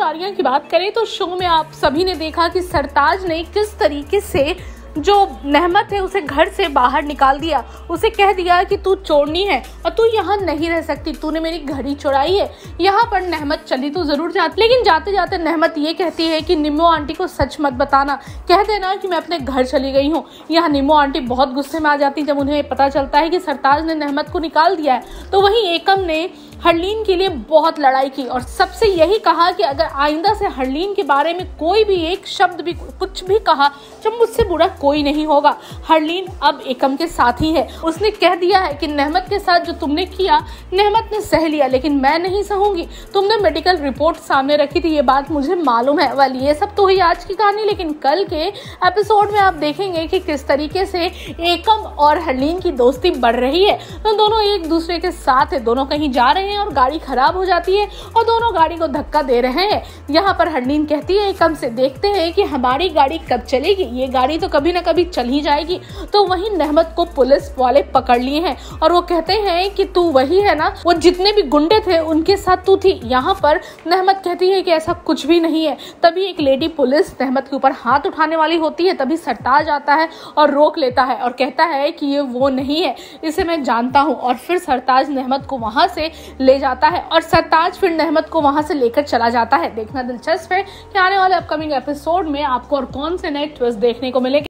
खिलाड़ियों की बात करें तो शो में आप सभी ने देखा कि सरताज ने किस तरीके से जो नहमत है उसे घर से बाहर निकाल दिया उसे कह दिया कि तू चोरनी है और तू यहाँ नहीं रह सकती तूने मेरी घड़ी चुराई है यहाँ पर नहमत चली तो ज़रूर जाती लेकिन जाते जाते नहमत ये कहती है कि निमो आंटी को सच मत बताना कह देना कि मैं अपने घर चली गई हूँ यहाँ निमो आंटी बहुत गुस्से में आ जाती जब उन्हें पता चलता है कि सरताज ने नहमत को निकाल दिया है तो वहीं एकम ने हरलीन के लिए बहुत लड़ाई की और सबसे यही कहा कि अगर आइंदा से हरलीन के बारे में कोई भी एक शब्द भी कुछ भी कहा तो मुझसे बुरा कोई नहीं होगा हरलीन अब एकम के साथ ही है उसने कह दिया है कि नहमत के साथ जो तुमने किया नहमत ने सह लिया लेकिन मैं नहीं सहूंगी तुमने मेडिकल रिपोर्ट सामने रखी थी ये बात मुझे मालूम है वाली ये सब तो हुई आज की कहानी लेकिन कल के एपिसोड में आप देखेंगे कि किस तरीके से एकम और हरलीन की दोस्ती बढ़ रही है तो दोनों एक दूसरे के साथ है दोनों कहीं जा रहे हैं हैं और गाड़ी खराब हो जाती है और दोनों गाड़ी को धक्का दे रहे हैं यहाँ पर हरनीन कहती है एकम से देखते हैं कि हमारी गाड़ी कब चलेगी ये गाड़ी तो कभी ना कभी चल ही जाएगी तो वहीं नहमत को पुलिस वाले पकड़ लिए हैं और वो कहते हैं कि तू वही है ना वो जितने भी गुंडे थे उनके साथ तू थी यहाँ पर नहमत कहती है कि ऐसा कुछ भी नहीं है तभी एक लेडी पुलिस नहमत के ऊपर हाथ उठाने वाली होती है तभी सरताज आता है और रोक लेता है और कहता है कि ये वो नहीं है इसे मैं जानता हूँ और फिर सरताज नहमत को वहाँ से ले जाता है और सरताज फिर नहमत को वहां से लेकर चला जाता है देखना दिलचस्प है कि आने वाले अपकमिंग एपिसोड में आपको और कौन से नए ट्विस्ट देखने को मिलेंगे